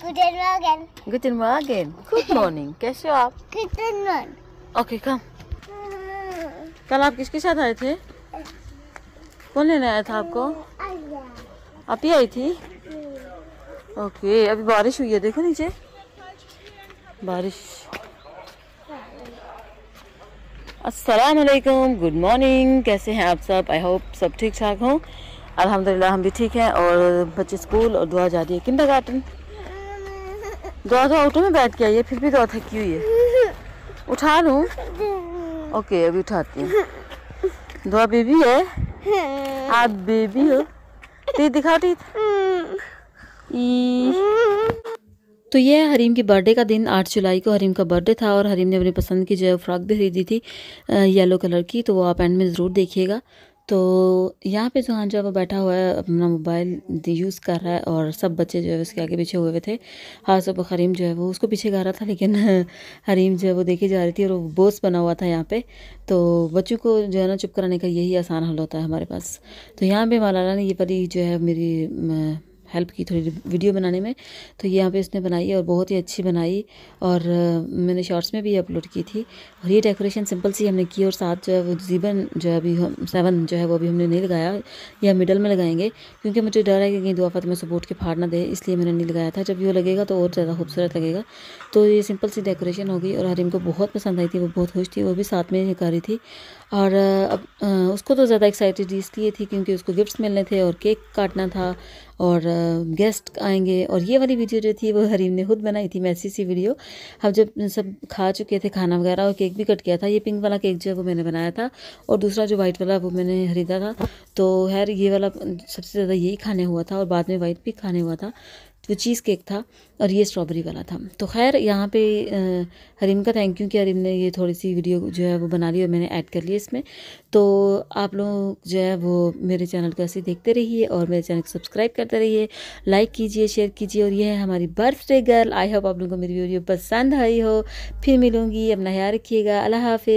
Guten Morgen. Guten Morgen. Good morning. कैसे हो आप Guten Morgen. Okay, come. कल आप किसके साथ आए थे कौन लेने आया था आपको आप ही आई थी ओके okay, अभी बारिश हुई है देखो नीचे बारिश असलकम गुड मॉर्निंग कैसे हैं आप सब आई होप सब ठीक ठाक हों अल्हम्दुलिल्लाह हम भी ठीक हैं और बच्चे स्कूल और दुआ जाती है किंडर गार्डन दौड़ दौड़ ऑटो में बैठ के आई है फिर भी दौड़ थकी हुई है उठा लूँ ओके अभी उठाती हूँ दुआ बेबी है आप बेबी हो ती दिखाओ टीथ तो ये हरीम की बर्थडे का दिन आठ जुलाई को हरीम का बर्थडे था और हरीम ने अपनी पसंद की जो है फ्रॉक भी खरीदी थी येलो कलर की तो वो आप एंड में ज़रूर देखिएगा तो यहाँ पे सुहान जो है वो बैठा हुआ है अपना मोबाइल यूज़ कर रहा है और सब बच्चे जो है उसके आगे पीछे हुए हुए थे हाथ पर हरीम जो है वो उसको पीछे गा रहा था लेकिन हरीम जो है वो देखी जा रही थी और वो बोस बना हुआ था यहाँ पे तो बच्चों को जो है ना चुप कराने का यही आसान हल होता है हमारे पास तो यहाँ पर मौलाना ने ये परी जो है मेरी हेल्प की थोड़ी वीडियो बनाने में तो ये यहाँ पे उसने बनाई और बहुत ही अच्छी बनाई और मैंने शॉर्ट्स में भी अपलोड की थी और ये डेकोरेशन सिंपल सी हमने की और साथ जो है वो जीवन जो है अभी हम सेवन जो है वो अभी हमने नहीं लगाया या मिडल में लगाएंगे क्योंकि मुझे डर है कि कहीं दुआफत में सपोर्ट के फाड़ ना दे इसलिए मैंने नहीं लगाया था जब ये लगेगा तो और ज़्यादा खूबसूरत लगेगा तो ये सिंपल सी डेकोरेशन होगी और हरिम को बहुत पसंद आई थी वो बहुत खुश थी वो भी साथ में ही कर रही थी और अब उसको तो ज़्यादा एक्साइटेड इसलिए थी क्योंकि उसको गिफ्ट्स मिलने थे और केक काटना था और गेस्ट आएंगे और ये वाली वीडियो जो थी वो हरीम ने खुद बनाई थी मैसी सी वीडियो हम जब सब खा चुके थे खाना वगैरह और केक भी कट किया था ये पिंक वाला केक जो है वो मैंने बनाया था और दूसरा जो वाइट वाला वो मैंने खरीदा था तो खैर ये वाला सबसे ज़्यादा यही खाने हुआ था और बाद में वाइट भी खाने हुआ था जो चीज़ केक था और ये स्ट्रॉबेरी वाला था तो खैर यहाँ पे हरीम का थैंक यू कि हरीम ने ये थोड़ी सी वीडियो जो है वो बना ली और मैंने ऐड कर लिया इसमें तो आप लोग जो है वो मेरे चैनल को ऐसे देखते रहिए और मेरे चैनल को सब्सक्राइब करते रहिए लाइक कीजिए शेयर कीजिए और ये है हमारी बर्थडे गर्ल आई होप आप लोगों को मेरी वीडियो पसंद आई हो फिर मिलूँगी अपना ख्याल रखिएगा अल्लाह हाफि